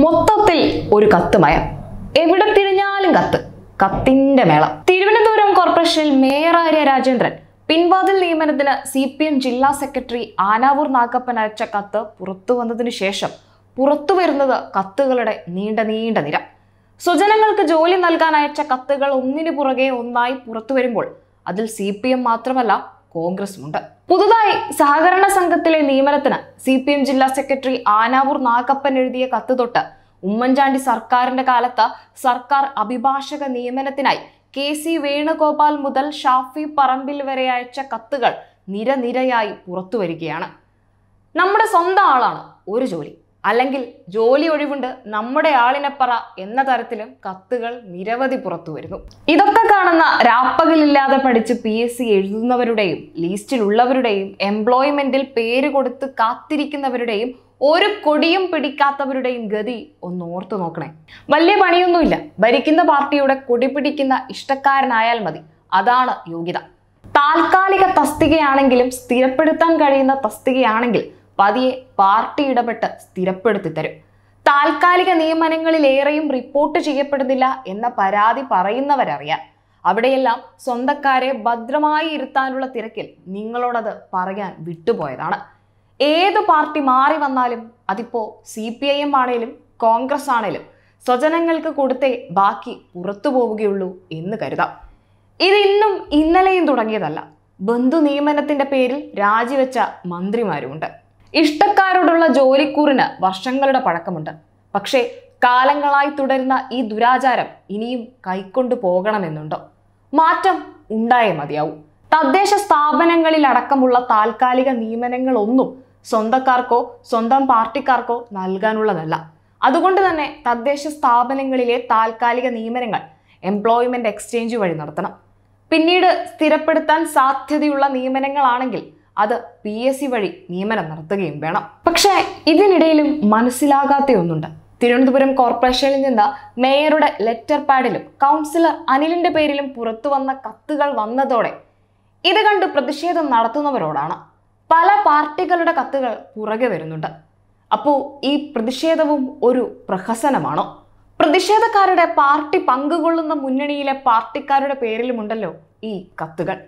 മൊത്തത്തിൽ ഒരു കത്ത് മയം എവിടെ തിരിഞ്ഞാലും കത്ത് കത്തിന്റെ മേള തിരുവനന്തപുരം കോർപ്പറേഷനിൽ മേയറായ രാജേന്ദ്രൻ പിൻവാതിൽ നിയമനത്തിന് സി പി എം ജില്ലാ സെക്രട്ടറി ആനാവൂർ നാഗപ്പൻ അയച്ച കത്ത് പുറത്തു വന്നതിനു ശേഷം പുറത്തു വരുന്നത് കത്തുകളുടെ നീണ്ട നീണ്ട നിര സ്വജനങ്ങൾക്ക് ജോലി നൽകാൻ അയച്ച കത്തുകൾ ഒന്നിനു പുറകെ ഒന്നായി പുറത്തു വരുമ്പോൾ അതിൽ സി മാത്രമല്ല കോൺഗ്രസുമുണ്ട് പുതുതായി സഹകരണ സംഘത്തിലെ നിയമനത്തിന് സി പി എം ജില്ലാ സെക്രട്ടറി ആനാവൂർ നാഗപ്പൻ എഴുതിയ കത്ത് തൊട്ട് ഉമ്മൻചാണ്ടി സർക്കാരിന്റെ കാലത്ത് സർക്കാർ അഭിഭാഷക നിയമനത്തിനായി കെ സി വേണുഗോപാൽ മുതൽ ഷാഫി പറമ്പിൽ വരെ അയച്ച കത്തുകൾ നിരനിരയായി പുറത്തു വരികയാണ് നമ്മുടെ സ്വന്തം ആളാണ് ഒരു ജോലി അല്ലെങ്കിൽ ജോലി ഒഴിവുണ്ട് നമ്മുടെ ആളിനെപ്പറ എന്ന തരത്തിലും കത്തുകൾ നിരവധി പുറത്തു വരുന്നു ഇതൊക്കെ കാണുന്ന രാപ്പകലില്ലാതെ പഠിച്ച് പി എസ് സി എഴുതുന്നവരുടെയും ലിസ്റ്റിലുള്ളവരുടെയും എംപ്ലോയ്മെന്റിൽ പേര് കൊടുത്ത് കാത്തിരിക്കുന്നവരുടെയും ഒരു കൊടിയും പിടിക്കാത്തവരുടെയും ഗതി ഒന്ന് ഓർത്തു നോക്കണേ വലിയ പണിയൊന്നുമില്ല ഭരിക്കുന്ന പാർട്ടിയുടെ കൊടി പിടിക്കുന്ന ഇഷ്ടക്കാരനായാൽ മതി അതാണ് യോഗ്യത താൽക്കാലിക തസ്തികയാണെങ്കിലും സ്ഥിരപ്പെടുത്താൻ കഴിയുന്ന തസ്തികയാണെങ്കിൽ പതിയെ പാർട്ടി ഇടപെട്ട് സ്ഥിരപ്പെടുത്തി തരും താൽക്കാലിക നിയമനങ്ങളിലേറെയും റിപ്പോർട്ട് ചെയ്യപ്പെടുന്നില്ല എന്ന പരാതി പറയുന്നവരറിയാം അവിടെയെല്ലാം സ്വന്തക്കാരെ ഭദ്രമായി ഇരുത്താനുള്ള തിരക്കിൽ നിങ്ങളോടത് പറയാൻ വിട്ടുപോയതാണ് ഏത് പാർട്ടി മാറി വന്നാലും അതിപ്പോ സി പി ഐ എം ആണേലും കോൺഗ്രസ് ആണേലും സ്വജനങ്ങൾക്ക് കൊടുത്തേ ബാക്കി പുറത്തു പോവുകയുള്ളൂ എന്ന് കരുതാം ഇത് ഇന്നും ഇന്നലെയും തുടങ്ങിയതല്ല ബന്ധു നിയമനത്തിന്റെ പേരിൽ രാജിവെച്ച മന്ത്രിമാരുമുണ്ട് ഇഷ്ടക്കാരോടുള്ള ജോലിക്കൂറിന് വർഷങ്ങളുടെ പഴക്കമുണ്ട് പക്ഷേ കാലങ്ങളായി തുടരുന്ന ഈ ദുരാചാരം ഇനിയും കൈക്കൊണ്ടു പോകണമെന്നുണ്ടോ മാറ്റം ഉണ്ടായേ മതിയാവും തദ്ദേശ സ്ഥാപനങ്ങളിലടക്കമുള്ള താൽക്കാലിക നിയമനങ്ങളൊന്നും സ്വന്തക്കാർക്കോ സ്വന്തം പാർട്ടിക്കാർക്കോ നൽകാനുള്ളതല്ല അതുകൊണ്ട് തന്നെ തദ്ദേശ സ്ഥാപനങ്ങളിലെ താൽക്കാലിക നിയമനങ്ങൾ എംപ്ലോയ്മെന്റ് എക്സ്ചേഞ്ച് വഴി നടത്തണം പിന്നീട് സ്ഥിരപ്പെടുത്താൻ സാധ്യതയുള്ള നിയമനങ്ങളാണെങ്കിൽ അത് പി എസ് സി വഴി നിയമനം നടത്തുകയും വേണം പക്ഷേ ഇതിനിടയിലും മനസ്സിലാകാത്ത ഒന്നുണ്ട് തിരുവനന്തപുരം കോർപ്പറേഷനിൽ നിന്ന് മേയറുടെ ലെറ്റർ പാഡിലും കൗൺസിലർ അനിലിന്റെ പേരിലും പുറത്തു വന്ന കത്തുകൾ വന്നതോടെ ഇത് കണ്ട് പ്രതിഷേധം നടത്തുന്നവരോടാണ് പല പാർട്ടികളുടെ കത്തുകൾ പുറകെ വരുന്നുണ്ട് അപ്പോൾ ഈ പ്രതിഷേധവും ഒരു പ്രഹസനമാണോ പ്രതിഷേധക്കാരുടെ പാർട്ടി പങ്കുകൊള്ളുന്ന മുന്നണിയിലെ പാർട്ടിക്കാരുടെ പേരിലുമുണ്ടല്ലോ ഈ കത്തുകൾ